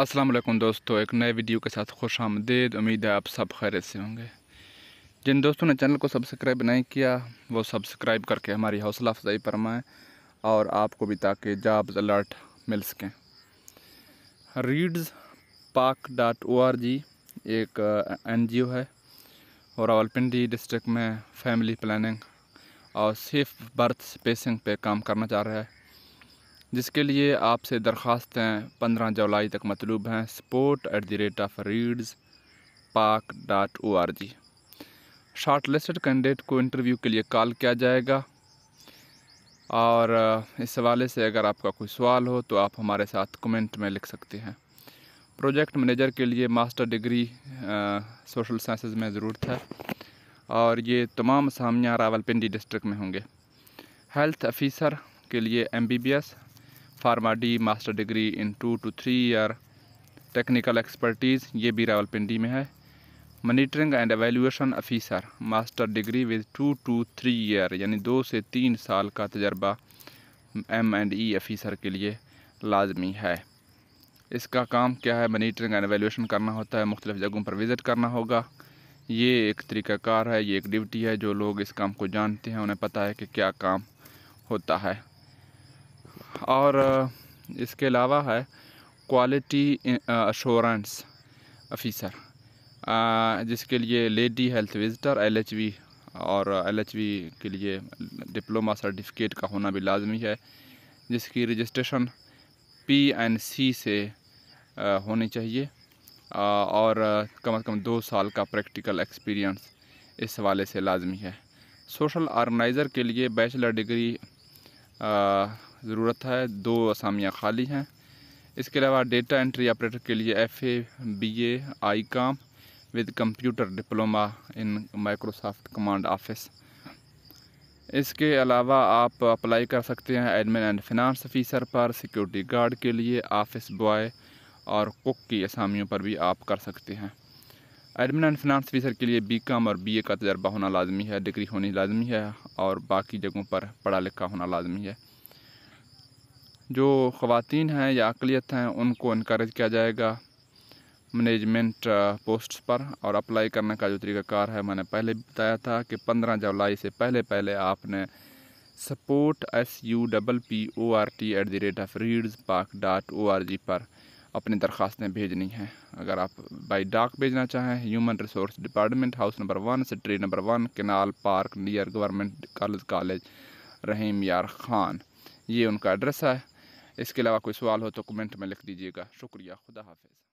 अस्सलाम वालेकुम दोस्तों एक नए वीडियो के साथ खुश आमदेद उम्मीद है आप सब खैर से होंगे जिन दोस्तों ने चैनल को सब्सक्राइब नहीं किया वो सब्सक्राइब करके हमारी हौसला अफजाई फरमाएँ और आपको भी ताकि जॉब्स अलर्ट मिल सकें reads Pak dot O R जी एक एन जी ओ है और रावलपिंडी डिस्ट्रिक्ट में फैमिली प्लानिंग और सेफ बर्थ स्पेसिंग पे काम करना चाह रहा है जिसके लिए आपसे दरख्वास्तें पंद्रह जुलाई तक मतलूब हैं support at the rate of reads Pak dot O R G shortlisted candidate को इंटरव्यू के लिए कॉल किया जाएगा और इस हवाले से अगर आपका कोई सवाल हो तो आप हमारे साथ कमेंट में लिख सकते हैं प्रोजेक्ट मैनेजर के लिए मास्टर डिग्री सोशल साइंसेज में ज़रूरत है और ये तमाम सामियाँ रावलपिंडी डिस्ट्रिक्ट में होंगे हेल्थ अफिसर के लिए MBBS pharma D master degree in two two three year technical expertise ये भी रावलपिंडी में है monitoring and evaluation officer master degree with two two three year यानी दो से तीन साल का तजर्बा एम एंड ई अफ़ीसर के लिए लाजमी है इसका काम क्या है मॉनिटरिंग एंड एवेल्यूशन करना होता है मुख्तलिफ़ जगहों पर विज़िट करना होगा ये एक तरीक़ाकार है ये एक ड्यूटी है जो लोग इस काम को जानते हैं उन्हें पता है कि क्या काम होता है और इसके अलावा है क्वालिटी अशोरेंस ऑफिसर जिसके लिए lady health visitor L H V और एल एच वी के लिए डिप्लोमा सर्टिफिकेट का होना भी लाजमी है जिसकी रजिस्ट्रेशन पी एन सी से होनी चाहिए और कम अज़ कम दो साल का प्रैक्टिकल एक्सपीरियंस इस हवाले से लाजमी है सोशल आर्गनाइज़र के लिए बैचलर डिग्री ज़रूरत है दो असामियाँ खाली हैं इसके अलावा डेटा एंट्री ऑपरेटर के लिए F A B A I com with computer diploma in Microsoft command office इसके अलावा आप अप्लाई कर सकते हैं एडमिन एंड फिनांस ऑफिसर पर सिक्योरिटी गार्ड के लिए ऑफिस बॉय और कुक की असामियों पर भी आप कर सकते हैं एडमिन एंड फिनांस ऑफिसर के लिए बी काम और बी ए का तजर्बा होना लाजमी है डिग्री होनी लाजमी है और बाकी जगहों पर पढ़ा लिखा होना लाजमी है जो ख़वान हैं या अकलीत हैं उनको इनक्रेज किया जाएगा मैनेजमेंट पोस्ट uh, पर और अप्लाई करने का जो तरीक़ाकार है मैंने पहले बताया था कि पंद्रह जुलाई से पहले पहले आपने support S U double P O R T at the rate of reads Pak dot O R G पर अपनी दरख्वास्तें भेजनी हैं अगर आप बाई डाक भेजना चाहें human resource department house number one street number one canal park near government college college Rahim Yar Khan ये उनका एड्रेस है इसके अलावा कोई सवाल हो तो कमेंट में लिख दीजिएगा शुक्रिया खुदा हाफिज़